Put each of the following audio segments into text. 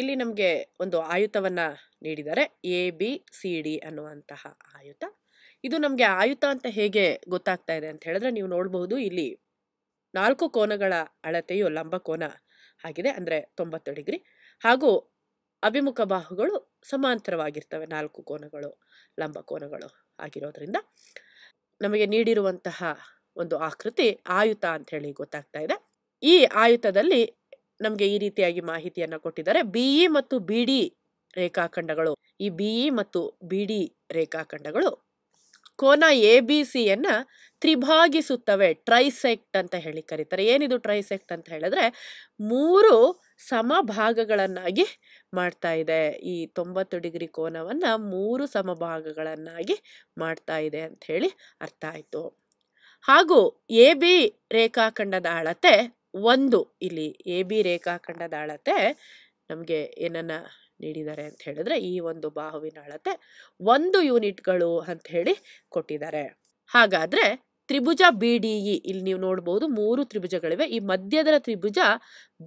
ಇಲ್ಲಿ ನಮಗೆ ಒಂದು ಆಯುತವನ್ನು ನೀಡಿದ್ದಾರೆ ಎ ಬಿ ಸಿ ಡಿ ಅನ್ನುವಂತಹ ಆಯುತ ಇದು ನಮಗೆ ಆಯುತ ಅಂತ ಹೇಗೆ ಗೊತ್ತಾಗ್ತಾ ಇದೆ ಅಂತ ಹೇಳಿದ್ರೆ ನೀವು ನೋಡಬಹುದು ಇಲ್ಲಿ ನಾಲ್ಕು ಕೋನಗಳ ಅಳತೆಯು ಲಂಬ ಕೋನ ಆಗಿದೆ ಅಂದರೆ ತೊಂಬತ್ತು ಡಿಗ್ರಿ ಹಾಗೂ ಅಭಿಮುಖ ಬಾಹುಗಳು ಸಮಾಂತರವಾಗಿರ್ತವೆ ನಾಲ್ಕು ಕೋನಗಳು ಲಂಬ ಕೋನಗಳು ಆಗಿರೋದ್ರಿಂದ ನಮಗೆ ನೀಡಿರುವಂತಹ ಒಂದು ಆಕೃತಿ ಆಯುತ ಅಂತ ಹೇಳಿ ಗೊತ್ತಾಗ್ತಾ ಇದೆ ಈ ಆಯುತದಲ್ಲಿ ನಮಗೆ ಈ ರೀತಿಯಾಗಿ ಮಾಹಿತಿಯನ್ನು ಕೊಟ್ಟಿದ್ದಾರೆ ಬಿಇ ಮತ್ತು ಬಿ ಡಿ ರೇಖಾಖಂಡಗಳು ಈ ಬಿಇ ಮತ್ತು ಬಿ ಡಿ ರೇಖಾಖಂಡಗಳು ಕೋನ ಎ ಬಿ ಸಿಯನ್ನ ತ್ರಿಭಾಗಿಸುತ್ತವೆ ಟ್ರೈಸೆಕ್ಟ್ ಅಂತ ಹೇಳಿ ಕರೀತಾರೆ ಏನಿದು ಟ್ರೈಸೆಕ್ಟ್ ಅಂತ ಹೇಳಿದ್ರೆ ಮೂರು ಸಮಭಾಗಗಳನ್ನಾಗಿ ಮಾಡ್ತಾ ಇದೆ ಈ ತೊಂಬತ್ತು ಡಿಗ್ರಿ ಕೋನವನ್ನು ಮೂರು ಸಮಭಾಗಗಳನ್ನಾಗಿ ಮಾಡ್ತಾ ಇದೆ ಅಂತ ಹೇಳಿ ಅರ್ಥ ಆಯಿತು ಹಾಗೂ ಎ ಬಿ ರೇಖಾಖಂಡದ ಅಳತೆ ಒಂದು ಇಲ್ಲಿ ಎ ಬಿ ರೇಖಾಖಂಡದ ಅಳತೆ ನಮಗೆ ಏನನ್ನ ನೀಡಿದ್ದಾರೆ ಅಂತ ಹೇಳಿದ್ರೆ ಈ ಒಂದು ಬಾಹುವಿನ ಅಳತೆ ಒಂದು ಯೂನಿಟ್ಗಳು ಅಂತ ಹೇಳಿ ಕೊಟ್ಟಿದ್ದಾರೆ ಹಾಗಾದ್ರೆ ತ್ರಿಭುಜ ಬಿ ಡಿ ಇ ಇಲ್ಲಿ ನೀವು ನೋಡ್ಬೋದು ಮೂರು ತ್ರಿಭುಜಗಳಿವೆ ಈ ಮಧ್ಯದ ತ್ರಿಭುಜ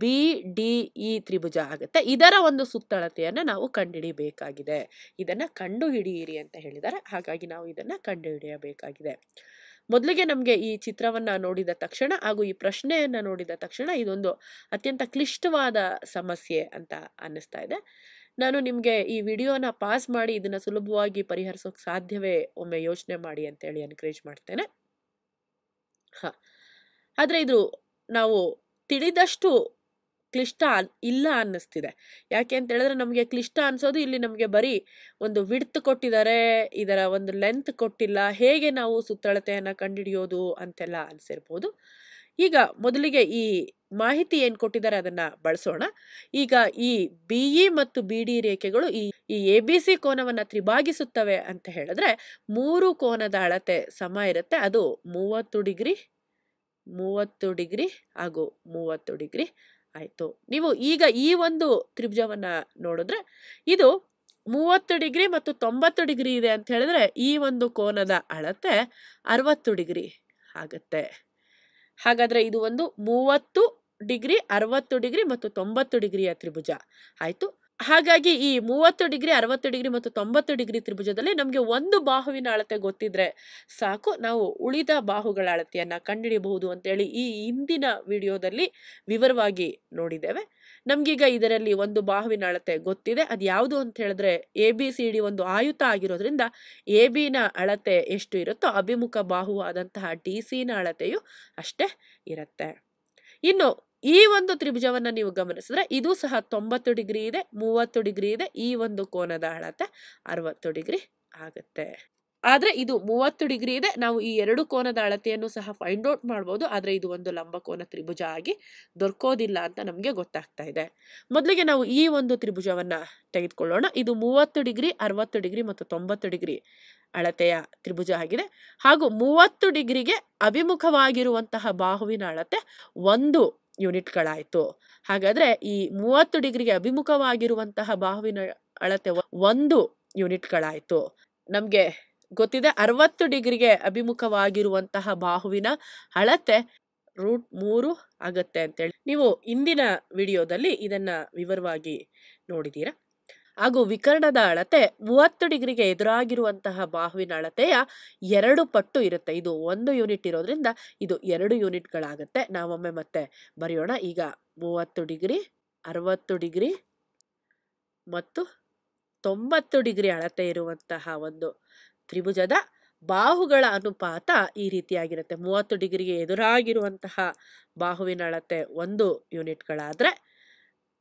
ಬಿ ಡಿ ಇ ತ್ರಿಭುಜ ಆಗುತ್ತೆ ಇದರ ಒಂದು ಸುತ್ತಳತೆಯನ್ನು ನಾವು ಕಂಡುಹಿಡಿಯಬೇಕಾಗಿದೆ ಇದನ್ನು ಕಂಡುಹಿಡಿಯಿರಿ ಅಂತ ಹೇಳಿದ್ದಾರೆ ಹಾಗಾಗಿ ನಾವು ಇದನ್ನು ಕಂಡುಹಿಡಿಯಬೇಕಾಗಿದೆ ಮೊದಲಿಗೆ ನಮಗೆ ಈ ಚಿತ್ರವನ್ನು ನೋಡಿದ ತಕ್ಷಣ ಹಾಗೂ ಈ ಪ್ರಶ್ನೆಯನ್ನು ನೋಡಿದ ತಕ್ಷಣ ಇದೊಂದು ಅತ್ಯಂತ ಕ್ಲಿಷ್ಟವಾದ ಸಮಸ್ಯೆ ಅಂತ ಅನ್ನಿಸ್ತಾ ಇದೆ ನಾನು ನಿಮಗೆ ಈ ವಿಡಿಯೋನ ಪಾಸ್ ಮಾಡಿ ಇದನ್ನು ಸುಲಭವಾಗಿ ಪರಿಹರಿಸೋಕೆ ಸಾಧ್ಯವೇ ಒಮ್ಮೆ ಯೋಚನೆ ಮಾಡಿ ಅಂತೇಳಿ ಎನ್ಕರೇಜ್ ಮಾಡ್ತೇನೆ ಹಾಂ ಆದರೆ ಇದು ನಾವು ತಿಳಿದಷ್ಟು ಕ್ಲಿಷ್ಟ ಇಲ್ಲ ಅನ್ನಿಸ್ತಿದೆ ಯಾಕೆ ಅಂತ ಹೇಳಿದ್ರೆ ನಮಗೆ ಕ್ಲಿಷ್ಟ ಅನ್ಸೋದು ಇಲ್ಲಿ ನಮಗೆ ಬರೀ ಒಂದು ವಿಡ್ತ್ ಕೊಟ್ಟಿದ್ದಾರೆ ಇದರ ಒಂದು ಲೆಂತ್ ಕೊಟ್ಟಿಲ್ಲ ಹೇಗೆ ನಾವು ಸುತ್ತಳತೆಯನ್ನು ಕಂಡುಹಿಡಿಯೋದು ಅಂತೆಲ್ಲ ಅನಿಸಿರ್ಬೋದು ಈಗ ಮೊದಲಿಗೆ ಈ ಮಾಹಿತಿ ಏನು ಕೊಟ್ಟಿದ್ದಾರೆ ಅದನ್ನು ಬಳಸೋಣ ಈಗ ಈ ಬಿ ಇ ಮತ್ತು ಬಿ ಡಿ ರೇಖೆಗಳು ಈ ಈ ಎ ಬಿ ಸಿ ಕೋನವನ್ನು ತ್ರಿಭಾಗಿಸುತ್ತವೆ ಅಂತ ಹೇಳಿದ್ರೆ ಮೂರು ಕೋನದ ಅಳತೆ ಸಮ ಇರುತ್ತೆ ಅದು ಮೂವತ್ತು ಡಿಗ್ರಿ ಮೂವತ್ತು ಡಿಗ್ರಿ ಹಾಗೂ ಮೂವತ್ತು ಡಿಗ್ರಿ ಆಯಿತು ನೀವು ಈಗ ಈ ಒಂದು ತ್ರಿಭುಜವನ್ನು ನೋಡಿದ್ರೆ ಇದು ಮೂವತ್ತು ಡಿಗ್ರಿ ಮತ್ತು ತೊಂಬತ್ತು ಡಿಗ್ರಿ ಇದೆ ಅಂತ ಹೇಳಿದ್ರೆ ಈ ಒಂದು ಕೋನದ ಅಳತೆ ಅರವತ್ತು ಡಿಗ್ರಿ ಆಗುತ್ತೆ ಹಾಗಾದರೆ ಇದು ಒಂದು ಮೂವತ್ತು ಡಿಗ್ರಿ ಅರವತ್ತು ಡಿಗ್ರಿ ಮತ್ತು ತೊಂಬತ್ತು ಡಿಗ್ರಿಯ ತ್ರಿಭುಜ ಆಯಿತು ಹಾಗಾಗಿ ಈ ಮೂವತ್ತು ಡಿಗ್ರಿ ಅರವತ್ತು ಡಿಗ್ರಿ ಮತ್ತು ತೊಂಬತ್ತು ಡಿಗ್ರಿ ತ್ರಿಭುಜದಲ್ಲಿ ನಮಗೆ ಒಂದು ಬಾಹುವಿನ ಅಳತೆ ಗೊತ್ತಿದ್ರೆ ಸಾಕು ನಾವು ಉಳಿದ ಬಾಹುಗಳ ಅಳತೆಯನ್ನು ಕಂಡುಹಿಡಿಯಬಹುದು ಅಂತೇಳಿ ಈ ಹಿಂದಿನ ವಿಡಿಯೋದಲ್ಲಿ ವಿವರವಾಗಿ ನೋಡಿದ್ದೇವೆ ನಮಗೀಗ ಇದರಲ್ಲಿ ಒಂದು ಬಾಹುವಿನ ಅಳತೆ ಗೊತ್ತಿದೆ ಅದು ಯಾವುದು ಅಂತ ಹೇಳಿದ್ರೆ ಎ ಬಿ ಸಿ ಡಿ ಒಂದು ಆಯುತ ಆಗಿರೋದ್ರಿಂದ ಎ ಬಿನ ಅಳತೆ ಎಷ್ಟು ಇರುತ್ತೋ ಅಭಿಮುಖ ಬಾಹುವಾದಂತಹ ಡಿ ಸಿನ ಅಳತೆಯು ಅಷ್ಟೇ ಇರುತ್ತೆ ಇನ್ನು ಈ ಒಂದು ತ್ರಿಭುಜವನ್ನು ನೀವು ಗಮನಿಸಿದ್ರೆ ಇದು ಸಹ ತೊಂಬತ್ತು ಡಿಗ್ರಿ ಇದೆ ಮೂವತ್ತು ಡಿಗ್ರಿ ಇದೆ ಈ ಒಂದು ಕೋನದ ಅಳತೆ ಅರವತ್ತು ಡಿಗ್ರಿ ಆಗುತ್ತೆ ಆದರೆ ಇದು ಮೂವತ್ತು ಡಿಗ್ರಿ ಇದೆ ನಾವು ಈ ಎರಡು ಕೋನದ ಅಳತೆಯನ್ನು ಸಹ ಫೈಂಡ್ ಔಟ್ ಮಾಡ್ಬೋದು ಆದರೆ ಇದು ಒಂದು ಲಂಬಕೋನ ತ್ರಿಭುಜ ಆಗಿ ದೊರಕೋದಿಲ್ಲ ಅಂತ ನಮಗೆ ಗೊತ್ತಾಗ್ತಾ ಇದೆ ಮೊದಲಿಗೆ ನಾವು ಈ ಒಂದು ತ್ರಿಭುಜವನ್ನ ತೆಗೆದುಕೊಳ್ಳೋಣ ಇದು ಮೂವತ್ತು ಡಿಗ್ರಿ ಅರವತ್ತು ಡಿಗ್ರಿ ಮತ್ತು ತೊಂಬತ್ತು ಡಿಗ್ರಿ ಅಳತೆಯ ತ್ರಿಭುಜ ಆಗಿದೆ ಹಾಗೂ ಮೂವತ್ತು ಡಿಗ್ರಿಗೆ ಅಭಿಮುಖವಾಗಿರುವಂತಹ ಬಾಹುವಿನ ಅಳತೆ ಒಂದು ಯೂನಿಟ್ಗಳಾಯಿತು ಹಾಗಾದ್ರೆ ಈ ಮೂವತ್ತು ಡಿಗ್ರಿಗೆ ಅಭಿಮುಖವಾಗಿರುವಂತಹ ಬಾಹುವಿನ ಅಳತೆ ಒಂದು ಯೂನಿಟ್ಗಳಾಯಿತು ನಮಗೆ ಗೊತ್ತಿದೆ ಅರವತ್ತು ಡಿಗ್ರಿಗೆ ಅಭಿಮುಖವಾಗಿರುವಂತಹ ಬಾಹುವಿನ ಅಳತೆ ರೂಟ್ ಮೂರು ಆಗತ್ತೆ ಅಂತೇಳಿ ನೀವು ಇಂದಿನ ವಿಡಿಯೋದಲ್ಲಿ ಇದನ್ನ ವಿವರವಾಗಿ ನೋಡಿದ್ದೀರಾ ಹಾಗೂ ವಿಕರ್ಣದ ಅಳತೆ ಮೂವತ್ತು ಡಿಗ್ರಿಗೆ ಎದುರಾಗಿರುವಂತಹ ಬಾಹುವಿನ ಅಳತೆಯ ಎರಡು ಪಟ್ಟು ಇರುತ್ತೆ ಇದು ಒಂದು ಯೂನಿಟ್ ಇರೋದ್ರಿಂದ ಇದು ಎರಡು ಯೂನಿಟ್ಗಳಾಗುತ್ತೆ ನಾವೊಮ್ಮೆ ಮತ್ತೆ ಬರೆಯೋಣ ಈಗ ಮೂವತ್ತು ಡಿಗ್ರಿ ಅರವತ್ತು ಡಿಗ್ರಿ ಮತ್ತು ತೊಂಬತ್ತು ಡಿಗ್ರಿ ಅಳತೆ ಇರುವಂತಹ ಒಂದು ತ್ರಿಭುಜದ ಬಾಹುಗಳ ಅನುಪಾತ ಈ ರೀತಿಯಾಗಿರುತ್ತೆ ಮೂವತ್ತು ಡಿಗ್ರಿಗೆ ಎದುರಾಗಿರುವಂತಹ ಬಾಹುವಿನ ಅಳತೆ ಒಂದು ಯೂನಿಟ್ಗಳಾದರೆ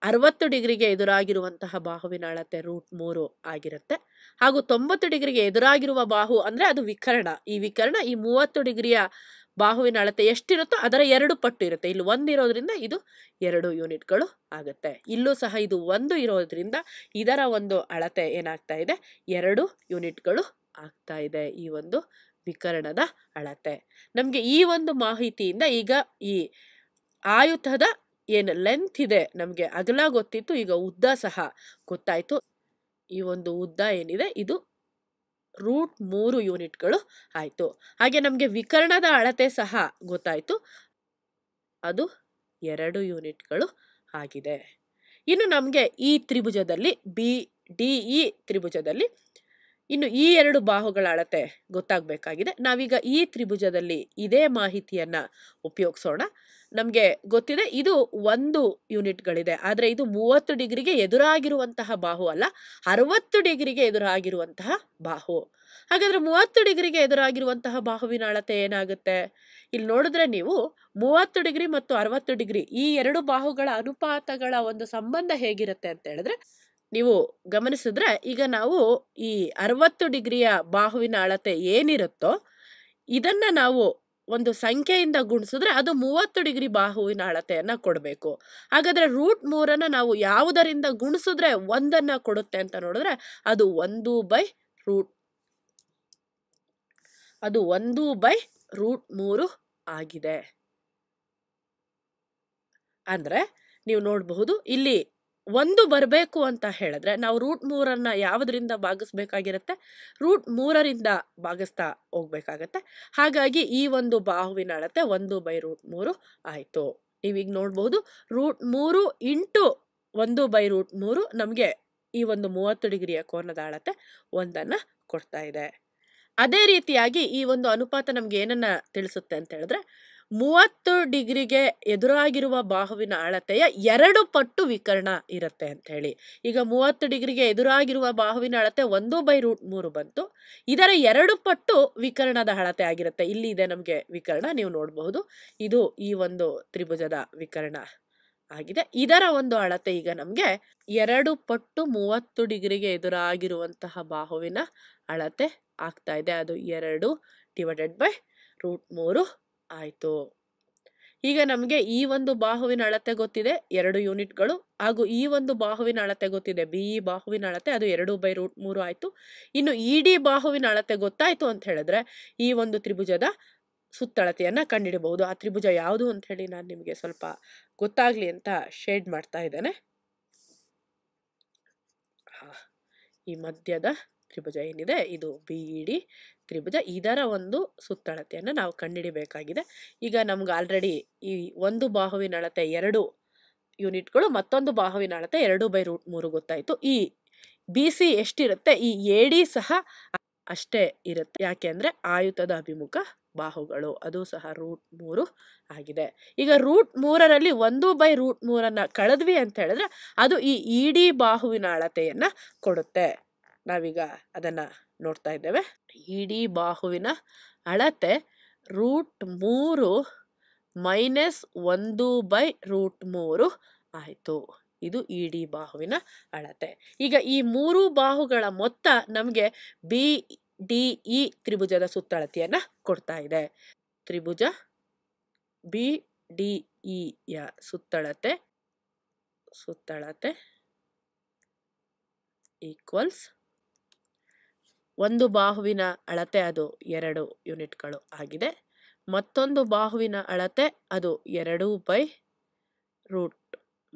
ಅರವತ್ತು ಡಿಗ್ರಿಗೆ ಎದುರಾಗಿರುವಂತಹ ಬಾಹುವಿನ ಅಳತೆ ರೂಟ್ ಮೂರು ಆಗಿರುತ್ತೆ ಹಾಗೂ ತೊಂಬತ್ತು ಡಿಗ್ರಿಗೆ ಎದುರಾಗಿರುವ ಬಾಹು ಅಂದರೆ ಅದು ವಿಕರ್ಣ ಈ ವಿಕರ್ಣ ಈ ಮೂವತ್ತು ಡಿಗ್ರಿಯ ಬಾಹುವಿನ ಅಳತೆ ಎಷ್ಟಿರುತ್ತೋ ಅದರ ಎರಡು ಪಟ್ಟು ಇರುತ್ತೆ ಇಲ್ಲಿ ಒಂದು ಇರೋದ್ರಿಂದ ಇದು ಎರಡು ಯೂನಿಟ್ಗಳು ಆಗುತ್ತೆ ಇಲ್ಲೂ ಸಹ ಇದು ಒಂದು ಇರೋದ್ರಿಂದ ಇದರ ಒಂದು ಅಳತೆ ಏನಾಗ್ತಾ ಇದೆ ಎರಡು ಯೂನಿಟ್ಗಳು ಆಗ್ತಾ ಇದೆ ಈ ಒಂದು ವಿಕರಣದ ಅಳತೆ ನಮಗೆ ಈ ಒಂದು ಮಾಹಿತಿಯಿಂದ ಈಗ ಈ ಆಯುಧದ ಏನು ಲೆಂತ್ ಇದೆ ನಮಗೆ ಅಗಲ ಗೊತ್ತಿತ್ತು ಈಗ ಉದ್ದ ಸಹ ಗೊತ್ತಾಯಿತು ಈ ಒಂದು ಉದ್ದ ಏನಿದೆ ಇದು ರೂಟ್ ಮೂರು ಯೂನಿಟ್ಗಳು ಆಯಿತು ಹಾಗೆ ನಮಗೆ ವಿಕರ್ಣದ ಅಳತೆ ಸಹ ಗೊತ್ತಾಯಿತು ಅದು ಎರಡು ಯೂನಿಟ್ಗಳು ಆಗಿದೆ ಇನ್ನು ನಮಗೆ ಈ ತ್ರಿಭುಜದಲ್ಲಿ ಬಿ ಡಿ ಇ ತ್ರಿಭುಜದಲ್ಲಿ ಇನ್ನು ಈ ಎರಡು ಬಾಹುಗಳ ಅಳತೆ ಗೊತ್ತಾಗಬೇಕಾಗಿದೆ ನಾವೀಗ ಈ ತ್ರಿಭುಜದಲ್ಲಿ ಇದೇ ಮಾಹಿತಿಯನ್ನು ಉಪಯೋಗಿಸೋಣ ನಮಗೆ ಗೊತ್ತಿದೆ ಇದು ಒಂದು ಯೂನಿಟ್ಗಳಿದೆ ಆದರೆ ಇದು ಮೂವತ್ತು ಡಿಗ್ರಿಗೆ ಎದುರಾಗಿರುವಂತಹ ಬಾಹು ಅಲ್ಲ ಅರವತ್ತು ಡಿಗ್ರಿಗೆ ಎದುರಾಗಿರುವಂತಹ ಬಾಹು ಹಾಗಾದರೆ ಮೂವತ್ತು ಡಿಗ್ರಿಗೆ ಎದುರಾಗಿರುವಂತಹ ಬಾಹುವಿನ ಅಳತೆ ಏನಾಗುತ್ತೆ ಇಲ್ಲಿ ನೋಡಿದ್ರೆ ನೀವು ಮೂವತ್ತು ಡಿಗ್ರಿ ಮತ್ತು ಅರವತ್ತು ಡಿಗ್ರಿ ಈ ಎರಡು ಬಾಹುಗಳ ಅನುಪಾತಗಳ ಒಂದು ಸಂಬಂಧ ಹೇಗಿರುತ್ತೆ ಅಂತ ಹೇಳಿದ್ರೆ ನೀವು ಗಮನಿಸಿದ್ರೆ ಈಗ ನಾವು ಈ ಅರವತ್ತು ಡಿಗ್ರಿಯ ಬಾಹುವಿನ ಅಳತೆ ಏನಿರುತ್ತೋ ಇದನ್ನ ನಾವು ಒಂದು ಸಂಖ್ಯೆಯಿಂದ ಗುಣಿಸಿದ್ರೆ ಅದು ಮೂವತ್ತು ಡಿಗ್ರಿ ಬಾಹುವಿನ ಅಳತೆಯನ್ನು ಕೊಡಬೇಕು ಹಾಗಾದರೆ ರೂಟ್ ಮೂರನ್ನು ನಾವು ಯಾವುದರಿಂದ ಗುಣಿಸಿದ್ರೆ ಒಂದನ್ನು ಕೊಡುತ್ತೆ ಅಂತ ನೋಡಿದ್ರೆ ಅದು ಒಂದು ಬೈ ರೂಟ್ ಅದು ಒಂದು ಬೈ ರೂಟ್ ಮೂರು ಆಗಿದೆ ಅಂದರೆ ನೀವು ನೋಡಬಹುದು ಇಲ್ಲಿ ಒಂದು ಬರಬೇಕು ಅಂತ ಹೇಳಿದ್ರೆ ನಾವು ರೂಟ್ ಮೂರನ್ನು ಯಾವುದರಿಂದ ಭಾಗಿಸ್ಬೇಕಾಗಿರುತ್ತೆ ರೂಟ್ ಮೂರರಿಂದ ಭಾಗಿಸ್ತಾ ಹೋಗ್ಬೇಕಾಗತ್ತೆ ಹಾಗಾಗಿ ಈ ಒಂದು ಬಾಹುವಿನ ಅಳತೆ ಒಂದು ಬೈ ರೂಟ್ ಮೂರು ಆಯಿತು ನೀವೀಗ ನೋಡ್ಬೋದು ರೂಟ್ ಮೂರು ಇಂಟು ಒಂದು ಬೈ ರೂಟ್ ಮೂರು ನಮಗೆ ಈ ಒಂದು ಮೂವತ್ತು ಡಿಗ್ರಿಯ ಕೋನದ ಅಳತೆ ಒಂದನ್ನು ಕೊಡ್ತಾ ಇದೆ ಅದೇ ರೀತಿಯಾಗಿ ಈ ಒಂದು ಅನುಪಾತ ನಮ್ಗೆ ಏನನ್ನ ತಿಳಿಸುತ್ತೆ ಅಂತ ಹೇಳಿದ್ರೆ ಮೂವತ್ತು ಡಿಗ್ರಿಗೆ ಎದುರಾಗಿರುವ ಬಾಹುವಿನ ಅಳತೆಯ ಎರಡು ಪಟ್ಟು ವಿಕರ್ಣ ಇರುತ್ತೆ ಅಂತ ಹೇಳಿ ಈಗ ಮೂವತ್ತು ಡಿಗ್ರಿಗೆ ಎದುರಾಗಿರುವ ಬಾಹುವಿನ ಅಳತೆ ಒಂದು ಬೈ ರೂಟ್ ಮೂರು ಬಂತು ಇದರ ಎರಡು ಪಟ್ಟು ವಿಕರ್ಣದ ಅಳತೆ ಆಗಿರುತ್ತೆ ಇಲ್ಲಿ ಇದೆ ನಮಗೆ ವಿಕರ್ಣ ನೀವು ನೋಡಬಹುದು ಇದು ಈ ಒಂದು ತ್ರಿಭುಜದ ವಿಕರ್ಣ ಆಗಿದೆ ಇದರ ಒಂದು ಅಳತೆ ಈಗ ನಮಗೆ ಎರಡು ಪಟ್ಟು ಮೂವತ್ತು ಡಿಗ್ರಿಗೆ ಎದುರಾಗಿರುವಂತಹ ಬಾಹುವಿನ ಅಳತೆ ಆಗ್ತಾ ಇದೆ ಅದು ಎರಡು ಡಿವೈಡೆಡ್ ಬೈ ರೂಟ್ ಮೂರು ಆಯಿತು ಈಗ ನಮಗೆ ಈ ಒಂದು ಬಾಹುವಿನ ಅಳತೆ ಗೊತ್ತಿದೆ ಎರಡು ಯೂನಿಟ್ಗಳು ಹಾಗೂ ಈ ಒಂದು ಬಾಹುವಿನ ಅಳತೆ ಗೊತ್ತಿದೆ ಬಿ ಇ ಬಾಹುವಿನ ಅಳತೆ ಅದು ಎರಡು ಬೈ ರೂಟ್ ಮೂರು ಆಯಿತು ಇನ್ನು ಇ ಡಿ ಬಾಹುವಿನ ಅಳತೆ ಗೊತ್ತಾಯಿತು ಅಂತ ಹೇಳಿದ್ರೆ ಈ ಒಂದು ತ್ರಿಭುಜದ ಸುತ್ತಳತೆಯನ್ನು ಕಂಡಿಡಬಹುದು ಆ ತ್ರಿಭುಜ ಯಾವುದು ಅಂತ ಹೇಳಿ ನಾನು ನಿಮಗೆ ಸ್ವಲ್ಪ ಗೊತ್ತಾಗಲಿ ಅಂತ ಶೇಡ್ ಮಾಡ್ತಾ ಇದ್ದೇನೆ ಈ ಮಧ್ಯದ ತ್ರಿಭುಜ ಏನಿದೆ ಇದು ಬಿ ಇಡಿ ತ್ರಿಭುಜ ಇದರ ಒಂದು ಸುತ್ತಳತೆಯನ್ನು ನಾವು ಕಂಡುಹಿಡಿಬೇಕಾಗಿದೆ ಈಗ ನಮ್ಗೆ ಆಲ್ರೆಡಿ ಈ ಒಂದು ಬಾಹುವಿನ ಅಳತೆ ಎರಡು ಯೂನಿಟ್ಗಳು ಮತ್ತೊಂದು ಬಾಹುವಿನ ಅಳತೆ ಎರಡು ಬೈ ರೂಟ್ ಮೂರು ಗೊತ್ತಾಯಿತು ಈ ಬಿ ಸಿ ಎಷ್ಟಿರುತ್ತೆ ಈ ಎ ಡಿ ಸಹ ಅಷ್ಟೇ ಇರುತ್ತೆ ಯಾಕೆ ಅಂದರೆ ಆಯುತದ ಅಭಿಮುಖ ಬಾಹುಗಳು ಅದು ಸಹ ರೂಟ್ ಮೂರು ಆಗಿದೆ ಈಗ ರೂಟ್ ಮೂರರಲ್ಲಿ ಒಂದು ಬೈ ರೂಟ್ ಮೂರನ್ನು ಕಳೆದ್ವಿ ಅಂತ ಹೇಳಿದ್ರೆ ಅದು ಈ ಡಿ e ಬಾಹುವಿನ ಅಳತೆಯನ್ನು ಕೊಡುತ್ತೆ ನಾವೀಗ ಅದನ್ನು ನೋಡ್ತಾ ಇದ್ದೇವೆ ಇಡೀ ಬಾಹುವಿನ ಅಳತೆ ರೂಟ್ ಮೂರು ಮೈನಸ್ ಒಂದು ಬೈ ರೂಟ್ ಮೂರು ಆಯಿತು ಇದು ಇಡಿ ಬಾಹುವಿನ ಅಳತೆ ಈಗ ಈ ಮೂರು ಬಾಹುಗಳ ಮೊತ್ತ ನಮಗೆ ಬಿ ಡಿ ಇ ತ್ರಿಭುಜದ ಸುತ್ತಳತೆಯನ್ನು ಕೊಡ್ತಾ ಇದೆ ತ್ರಿಭುಜ ಬಿ ಡಿ ಇಯ ಸುತ್ತಳತೆ ಸುತ್ತಳತೆ ಈಕ್ವಲ್ಸ್ ಒಂದು ಬಾಹುವಿನ ಅಳತೆ ಅದು ಎರಡು ಯೂನಿಟ್ಗಳು ಆಗಿದೆ ಮತ್ತೊಂದು ಬಾಹುವಿನ ಅಳತೆ ಅದು ಎರಡು ಬೈ ರೂಟ್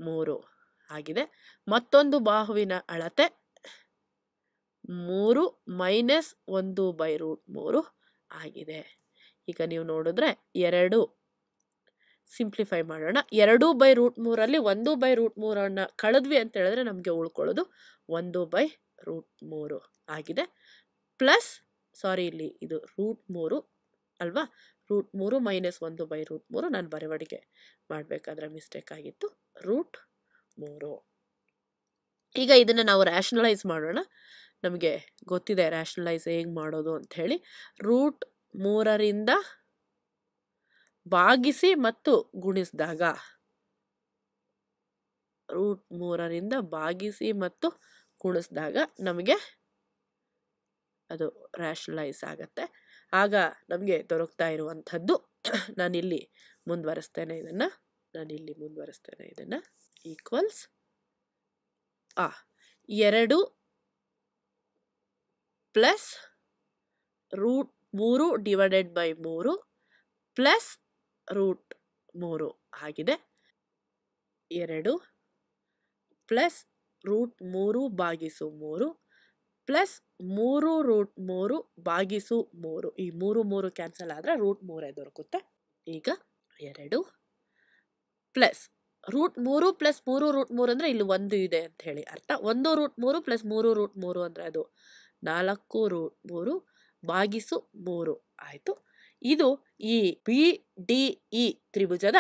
ಮೂರು ಆಗಿದೆ ಮತ್ತೊಂದು ಬಾಹುವಿನ ಅಳತೆ ಮೂರು ಮೈನಸ್ ಒಂದು ಬೈ ರೂಟ್ ಮೂರು ಆಗಿದೆ ಈಗ ನೀವು ನೋಡಿದ್ರೆ ಎರಡು ಸಿಂಪ್ಲಿಫೈ ಮಾಡೋಣ ಎರಡು ಬೈ ರೂಟ್ ಮೂರಲ್ಲಿ ಒಂದು ಬೈ ರೂಟ್ ಮೂರನ್ನು ಕಳೆದ್ವಿ ಅಂತ ಹೇಳಿದ್ರೆ ನಮಗೆ ಉಳ್ಕೊಳ್ಳೋದು ಒಂದು ಬೈ ರೂಟ್ ಮೂರು ಆಗಿದೆ ಪ್ಲಸ್ ಸಾರಿ ಇಲ್ಲಿ ಇದು ರೂಟ್ ಮೂರು ಅಲ್ವಾ ರೂಟ್ ಮೂರು ಮೈನಸ್ ಒಂದು ಬೈ ರೂಟ್ ಮೂರು ನಾನು ಬರವಣಿಗೆ ಮಾಡಬೇಕಾದ್ರೆ ಮಿಸ್ಟೇಕ್ ಆಗಿತ್ತು ರೂಟ್ ಮೂರು ಈಗ ಇದನ್ನು ನಾವು ರ್ಯಾಷನಲೈಸ್ ಮಾಡೋಣ ನಮಗೆ ಗೊತ್ತಿದೆ ರ್ಯಾಷನಲೈಸ್ ಹೇಗೆ ಮಾಡೋದು ಅಂತ ಹೇಳಿ ರೂಟ್ ಮೂರರಿಂದ ಭಾಗಿಸಿ ಮತ್ತು ಗುಣಿಸಿದಾಗ ರೂಟ್ ಮೂರರಿಂದ ಭಾಗಿಸಿ ಮತ್ತು ಗುಣಿಸಿದಾಗ ನಮಗೆ ಅದು ರ್ಯಾಷನಲೈಸ್ ಆಗತ್ತೆ ಆಗ ನಮಗೆ ದೊರಕ್ತಾ ಇರುವಂಥದ್ದು ನಾನಿಲ್ಲಿ ಮುಂದುವರೆಸ್ತೇನೆ ಇದನ್ನು ನಾನಿಲ್ಲಿ ಮುಂದುವರೆಸ್ತೇನೆ ಇದನ್ನು ಈಕ್ವಲ್ಸ್ ಆ ಎರಡು ಪ್ಲಸ್ ರೂಟ್ ಮೂರು ಡಿವೈಡೆಡ್ ಬೈ ಮೂರು ಪ್ಲಸ್ ರೂಟ್ ಮೂರು ಆಗಿದೆ ಎರಡು ಪ್ಲಸ್ ರೂಟ್ ಮೂರು ಬಾಗಿಸು ಮೂರು ಪ್ಲಸ್ ಮೂರು ರೂಟ್ ಮೂರು ಭಾಗಿಸು ಮೂರು ಈ ಮೂರು ಮೂರು ಕ್ಯಾನ್ಸಲ್ ಆದರೆ ರೂಟ್ ಮೂರೇ ದೊರಕುತ್ತೆ ಈಗ ಎರಡು ಪ್ಲಸ್ ರೂಟ್ ಮೂರು ಪ್ಲಸ್ ಮೂರು ರೂಟ್ ಮೂರು ಅಂದರೆ ಇಲ್ಲಿ ಒಂದು ಇದೆ ಅಂತ ಹೇಳಿ ಅರ್ಥ ಒಂದು ರೂಟ್ ಮೂರು ಪ್ಲಸ್ ಮೂರು ರೂಟ್ ಮೂರು ಅಂದರೆ ಅದು ನಾಲ್ಕು ರೂಟ್ ಮೂರು ಭಾಗಿಸು ಮೂರು ಆಯಿತು ಇದು ಈ ಬಿ ಡಿ ಇ ತ್ರಿಭುಜದ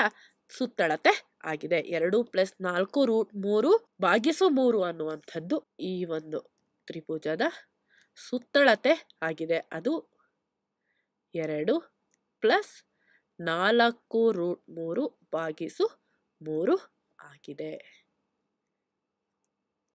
ಸುತ್ತಳತೆ ಆಗಿದೆ ಎರಡು ಪ್ಲಸ್ ನಾಲ್ಕು ರೂಟ್ ಮೂರು ಭಾಗಿಸು ಮೂರು ಅನ್ನುವಂಥದ್ದು ಈ ಒಂದು ತ್ರಿಭುಜದ ಸುತ್ತಳತೆ ಆಗಿದೆ ಅದು ಎರಡು ಪ್ಲಸ್ ನಾಲ್ಕು ರೂಟ್ ಮೂರು ಭಾಗಿಸು ಮೂರು ಆಗಿದೆ